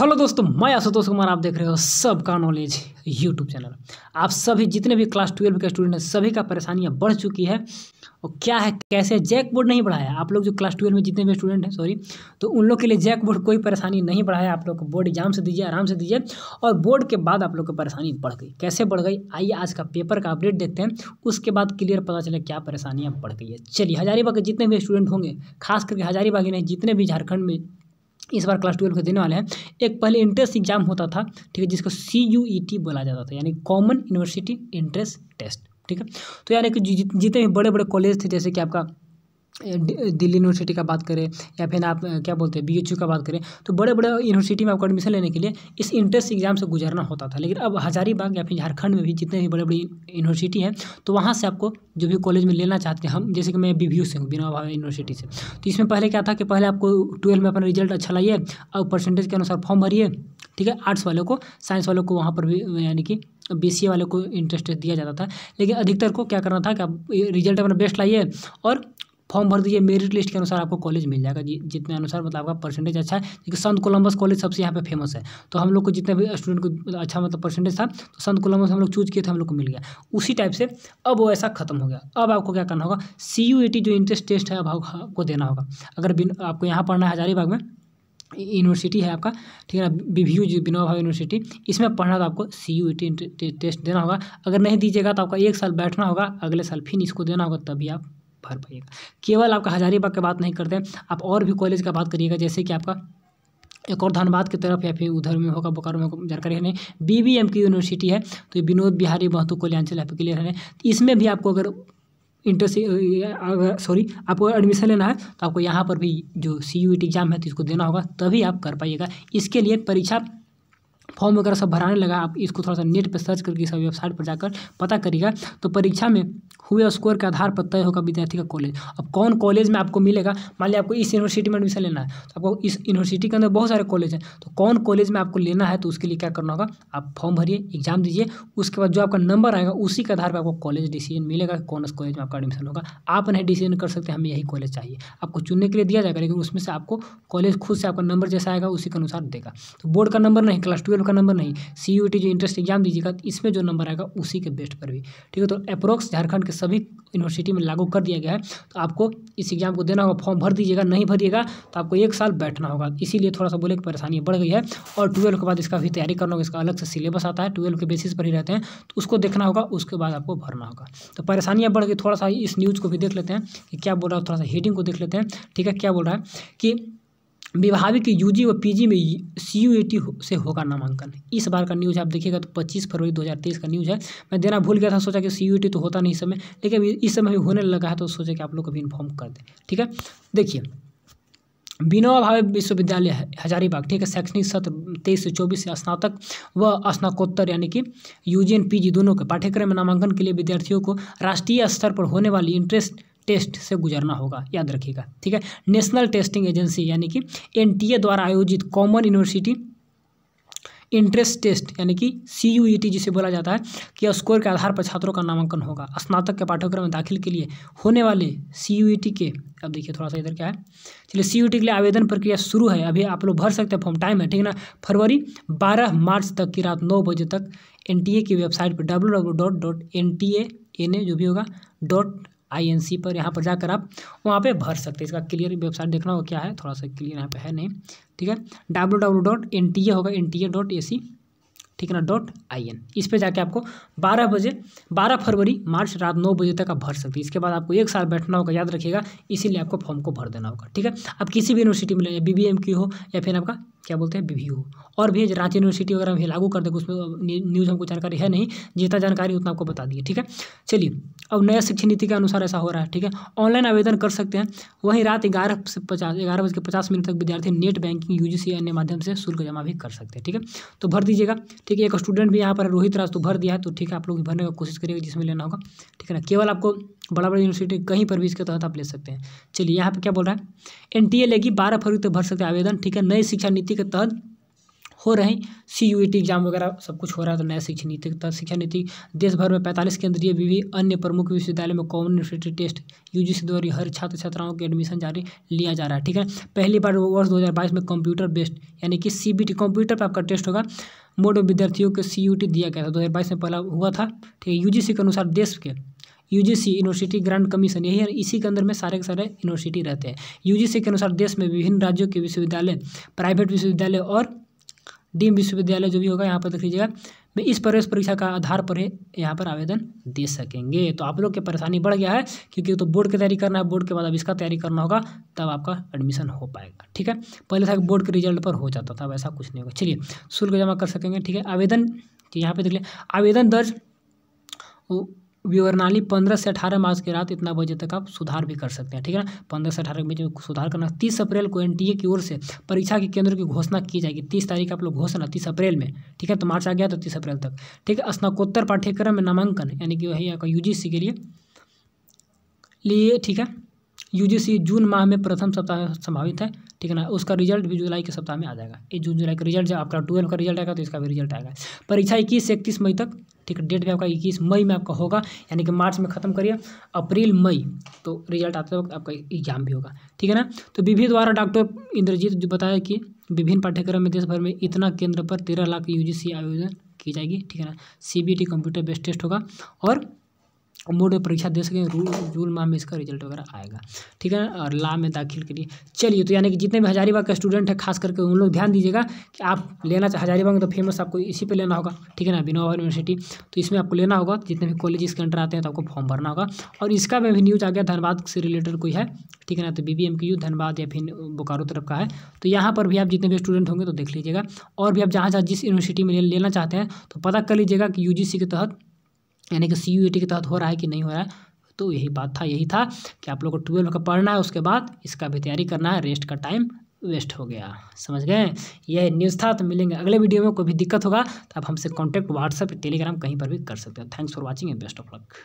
hello दोस्तों मैं आशुतोष कुमार आप देख रहे हो सबका नॉलेज यूट्यूब चैनल आप सभी जितने भी क्लास ट्वेल्व के स्टूडेंट हैं सभी का परेशानियाँ बढ़ चुकी है और क्या है कैसे जैक बोर्ड नहीं बढ़ाया आप लोग जो क्लास ट्वेल्व में जितने भी स्टूडेंट हैं सॉरी तो उन लोग के लिए जैक बोर्ड कोई परेशानी नहीं बढ़ाया आप लोग को बोर्ड एग्जाम से दीजिए आराम से दीजिए और बोर्ड के बाद आप लोग की परेशानी बढ़ गई कैसे बढ़ गई आइए आज का पेपर का अपडेट देखते हैं उसके बाद क्लियर पता चले क्या परेशानियाँ बढ़ गई है चलिए हजारीबाग के जितने भी स्टूडेंट होंगे खास करके हजारीबाग ही नहीं जितने भी झारखंड में इस बार क्लास ट्वेल्व को देने वाले हैं एक पहले इंट्रेंस एग्जाम होता था ठीक है जिसको सी यू ई टी बोला जाता था यानी कॉमन यूनिवर्सिटी इंट्रेंस टेस्ट ठीक है तो यानी कि जितने भी बड़े बड़े कॉलेज थे जैसे कि आपका दिल्ली यूनिवर्सिटी का बात करें या फिर आप क्या बोलते हैं बी का बात करें तो बड़े बड़े यूनिवर्सिटी में आपको एडमिशन लेने के लिए इस इंट्रेंस एग्जाम से गुजरना होता था लेकिन अब हजारीबाग या फिर झारखंड में भी जितने भी बड़े बड़ी यूनिवर्सिटी हैं तो वहाँ से आपको जो भी कॉलेज में लेना चाहते हैं हम जैसे कि मैं बी वी से हूँ बिना भाव यूनिवर्सिटी से तो इसमें पहले क्या था कि पहले आपको ट्वेल्व में अपना रिजल्ट अच्छा लाइए और परसेंटेज के अनुसार फॉर्म भरिए ठीक है आर्ट्स वालों को साइंस वालों को वहाँ पर भी यानी कि बी सी वाले को इंटरेस्ट दिया जाता था लेकिन अधिकतर को क्या करना था कि आप रिजल्ट अपना बेस्ट लाइए और फॉर्म भर दीजिए मेरिट लिस्ट के अनुसार आपको कॉलेज मिल जाएगा जितने अनुसार मतलब आपका परसेंटेज अच्छा है क्योंकि संत कोलम्बस कॉलेज सबसे यहाँ पे फेमस है तो हम लोग को जितने भी स्टूडेंट को मतलब अच्छा मतलब परसेंटेज था तो संत कोलम्बस हम लोग चूज किए थे हम लोग को मिल गया उसी टाइप से अब वो ऐसा खत्म हो गया अब आपको क्या करना होगा सी जो इंट्रेस्ट टेस्ट है अब हाँ, आपको देना होगा अगर आपको यहाँ पढ़ना है हजारीबाग में यूनिवर्सिटी है आपका ठीक है ना बीवीयू जो विनोबा यूनिवर्सिटी इसमें पढ़ना तो आपको सी यू टी टेस्ट देना होगा अगर नहीं दीजिएगा तो आपका एक साल बैठना होगा अगले साल फिर इसको देना होगा तभी आप भर पाइएगा केवल आपका हजारीबाग का बात नहीं करते आप और भी कॉलेज का बात करिएगा जैसे कि आपका एक और धनबाद की तरफ या फिर उधर में होगा बोकारो में जानकारी नहीं बी बी एम की यूनिवर्सिटी है तो विनोद बिहारी महतो कल्याणचल आपके क्लियर है तो इसमें भी आपको अगर इंटरसी अगर सॉरी आपको एडमिशन लेना है तो आपको यहाँ पर भी जो सी यू एग्ज़ाम है तो इसको देना होगा तभी आप कर पाइएगा इसके लिए परीक्षा फॉर्म वगैरह सब भराने लगा आप इसको थोड़ा सा नेट पर सर्च करके सब वेबसाइट पर जाकर पता करिएगा तो परीक्षा में हुए स्कोर के आधार पर तय होगा विद्यार्थी का कॉलेज अब कौन कॉलेज में आपको मिलेगा मान लिया आपको इस यूनिवर्सिटी में एडमिशन लेना है तो आपको इस यूनिवर्सिटी के अंदर बहुत सारे कॉलेज हैं तो कौन कॉलेज में आपको लेना है तो उसके लिए क्या करना होगा आप फॉर्म भरिए एग्जाम दीजिए उसके बाद जो आपका नंबर आएगा उसी के आधार पर आपको कॉलेज डिसीजन मिलेगा कौन उस कॉलेज में आपका एडमिशन होगा आप नहीं डिसीजन कर सकते हमें यही कॉलेज चाहिए आपको चुनने के लिए दिया जाएगा लेकिन उसमें से आपको कॉलेज खुद से आपका नंबर जैसा आएगा उसी के अनुसार देगा तो बोर्ड का नंबर नहीं क्लास ट्वेल्व का नंबर नहीं सी जो इंटरेस्ट एग्जाम दीजिएगा इसमें जो नंबर आएगा उसी के बेस्ट पर भी ठीक है तो अप्रोक्स झारखंड के सभी यूनिवर्सिटी में लागू कर दिया गया है तो आपको इस एग्ज़ाम को देना होगा फॉर्म भर दीजिएगा नहीं भरिएगा तो आपको एक साल बैठना होगा इसीलिए थोड़ा सा बोले कि परेशानी बढ़ गई है और ट्वेल्व के बाद इसका भी तैयारी करना होगा इसका अलग से सिलेबस आता है ट्वेल्व के बेसिस पर ही रहते हैं तो उसको देखना होगा उसके बाद आपको भरना होगा तो परेशानियाँ बढ़ गई थोड़ा सा इस न्यूज़ को भी देख लेते हैं कि क्या बोल रहा है थोड़ा सा हेडिंग को देख लेते हैं ठीक है क्या बोल रहा है कि विभाविक यूजी व पीजी में सी यू से होगा नामांकन इस बार का न्यूज़ आप देखिएगा तो 25 फरवरी 2023 का न्यूज़ है मैं देना भूल गया था सोचा कि सी यू तो होता नहीं इस समय लेकिन इस समय भी होने लगा है तो सोचा कि आप लोग अभी इन्फॉर्म कर दें ठीक है देखिए विनोबा भावे विश्वविद्यालय हजारीबाग ठीक है शैक्षणिक सत्र तेईस से चौबीस से स्नातक व स्नाकोत्तर यानी कि यू जी दोनों के पाठ्यक्रम में नामांकन के लिए विद्यार्थियों को राष्ट्रीय स्तर पर होने वाली इंटरेस्ट टेस्ट से गुजरना होगा याद रखिएगा ठीक है नेशनल टेस्टिंग एजेंसी यानी कि एन द्वारा आयोजित कॉमन यूनिवर्सिटी इंट्रेंस टेस्ट यानी कि सी यू ई टी जिसे बोला जाता है कि स्कोर के आधार पर छात्रों का नामांकन होगा स्नातक के पाठ्यक्रम में दाखिल के लिए होने वाले सी यू ई टी के अब देखिए थोड़ा सा इधर क्या है चलिए सी यू टी के लिए आवेदन प्रक्रिया शुरू है अभी आप लोग भर सकते हैं फॉर्म टाइम है ठीक है ना फरवरी बारह मार्च तक की रात नौ बजे तक एन टी ए की वेबसाइट पर W W dot dot N T N A जो भी होगा डॉट आई एन सी पर यहाँ पर जाकर आप वहाँ पे भर सकते हैं इसका क्लियर वेबसाइट देखना होगा क्या है थोड़ा सा क्लियर यहाँ पे है नहीं ठीक है W W dot N T A होगा N T A dot A C ठीक है ना डॉट आई एन इस पर जाके आपको 12 बजे 12 फरवरी मार्च रात 9 बजे तक आप भर सकते हैं इसके बाद आपको एक साल बैठना होगा याद रखिएगा इसीलिए आपको फॉर्म को भर देना होगा ठीक है आप किसी भी यूनिवर्सिटी में लें बी बी एम की हो या फिर आपका क्या बोलते हैं बीवी और भी रांची यूनिवर्सिटी वगैरह में लागू कर देगा उसमें न्यूज़ हमको जानकारी है नहीं जितना जानकारी उतना आपको बता दिए ठीक है चलिए अब नया शिक्षा नीति के अनुसार ऐसा हो रहा है ठीक है ऑनलाइन आवेदन कर सकते हैं वहीं रात ग्यारह से पचास ग्यारह बज के पचास मिनट तक विद्यार्थी नेट बैंकिंग यू जी अन्य माध्यम से शुल्क जमा भी कर सकते हैं ठीक है तो भर दीजिएगा ठीक है एक स्टूडेंट भी यहाँ पर रोहित राज तो भर दिया है तो ठीक है आप लोग भरने का कोशिश करिएगा जिसमें लेना होगा ठीक है ना केवल आपको बड़ा बड़ा यूनिवर्सिटी कहीं पर भी इसके तहत आप ले सकते हैं चलिए यहाँ पे क्या बोल रहा है एन टी ए लेगी बारह फरवरी तक भर सकते हैं आवेदन ठीक है नई शिक्षा नीति के तहत हो रहे हैं सी यू टी एग्जाम वगैरह सब कुछ हो रहा है तो नया शिक्षा नीति तहत शिक्षा नीति देश भर में पैंतालीस केंद्रीय विवि अन्य प्रमुख विश्वविद्यालय में common university test U G C द्वारा हर छात्र छात्राओं के एडमिशन जारी लिया जा रहा है ठीक है पहली बार वर्ष बाईस में कंप्यूटर बेस्ड यानी कि सी बी टी कंप्यूटर पर आपका टेस्ट होगा मोड विद्यार्थियों को सी यू टी दिया गया था दो में पहला हुआ था ठीक है यू जी सी के अनुसार देश के यूजीसी यूनिवर्सिटी ग्रांट कमीशन यही इसी के अंदर में सारे के सारे यूनिवर्सिटी रहते हैं यूजीसी के अनुसार देश में विभिन्न राज्यों के विश्वविद्यालय प्राइवेट विश्वविद्यालय और डीम विश्वविद्यालय जो भी होगा यहाँ पर देख लीजिएगा वे इस प्रवेश परीक्षा का आधार पर ही यहाँ पर आवेदन दे सकेंगे तो आप लोग के परेशानी बढ़ गया है क्योंकि तो बोर्ड की तैयारी करना है बोर्ड के बाद अब इसका तैयारी करना होगा तब आपका एडमिशन हो पाएगा ठीक है पहले था बोर्ड के रिजल्ट पर हो जाता था अब ऐसा कुछ नहीं होगा चलिए शुल्क जमा कर सकेंगे ठीक है आवेदन यहाँ पर देख लिया आवेदन दर्ज विवरणाली पंद्रह से अठारह मार्च की रात इतना बजे तक आप सुधार भी कर सकते हैं ठीक है ना पंद्रह से अठारह के बीच में सुधार करना तीस अप्रैल को एनटीए की ओर से परीक्षा के केंद्र की घोषणा की जाएगी तीस तारीख आप लोग घोषणा तीस अप्रैल में ठीक है तो मार्च आ गया तो तीस अप्रैल तक ठीक है स्नाकोत्तर पाठ्यक्रम में नामांकन यानी कि वही आपका यू के लिए लिए ठीक है यूजीसी जून माह में प्रथम सप्ताह संभावित है ठीक है ना उसका रिजल्ट भी जुलाई के सप्ताह में आ जाएगा ये जून जुलाई का रिजल्ट जब आपका ट्वेल्व का रिजल्ट आएगा तो इसका भी रिजल्ट आएगा परीक्षा इक्कीस से इकतीस मई तक ठीक है डेट भी आपका इक्कीस मई में आपका होगा यानी कि मार्च में खत्म करिए अप्रैल मई तो रिजल्ट आते वक्त आपका एग्जाम भी होगा ठीक है ना तो विभि द्वारा डॉक्टर इंद्रजीत जो बताया कि विभिन्न पाठ्यक्रम में देश भर में इतना केंद्र पर तेरह लाख यू आयोजन की जाएगी ठीक है ना सी कंप्यूटर बेस्ड टेस्ट होगा और बोर्ड में परीक्षा दे सकें रूल जून माह में इसका रिजल्ट वगैरह आएगा ठीक है और ला में दाखिल के लिए चलिए तो यानी कि जितने भी हजारीबाग का स्टूडेंट है खास करके उन लोग ध्यान दीजिएगा कि आप लेना चाहे हजारीबाग में तो फेमस आपको इसी पे लेना होगा ठीक है ना बिनोवा यूनिवर्सिटी तो इसमें आपको लेना होगा जितने भी कॉलेज इसके अंडर आते हैं तो आपको फॉर्म भरना होगा और इसका भी न्यूज़ आ गया धनबाद से रिलेटेड कोई है ठीक है ना तो B B M U Dhanbad या फिर बोकारो तरफ का है तो यहाँ पर भी आप जितने भी स्टूडेंट होंगे तो देख लीजिएगा और भी आप जहाँ जहाँ जिस यूनिवर्सिटी में लेना चाहते हैं तो पता कर लीजिएगा कि यू जी सी के तहत यानी कि सी यू के तहत हो रहा है कि नहीं हो रहा है तो यही बात था यही था कि आप लोग को ट्वेल्व का पढ़ना है उसके बाद इसका भी तैयारी करना है रेस्ट का टाइम वेस्ट हो गया समझ गए यह न्यूज़ था तो मिलेंगे अगले वीडियो में कोई भी दिक्कत होगा तो आप हमसे कॉन्टैक्ट व्हाट्सएप टेलीग्राम कहीं पर भी कर सकते हो thanks for watching and best of luck